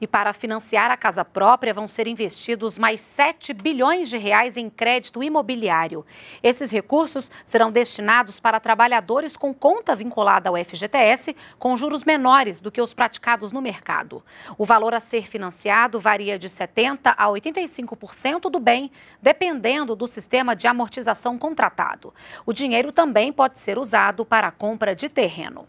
E para financiar a casa própria, vão ser investidos mais 7 bilhões de reais em crédito imobiliário. Esses recursos serão destinados para trabalhadores com conta vinculada ao FGTS, com juros menores do que os praticados no mercado. O valor a ser financiado varia de 70% a 85% do bem, dependendo do sistema de amortização contratado. O dinheiro também pode ser usado para a compra de terreno.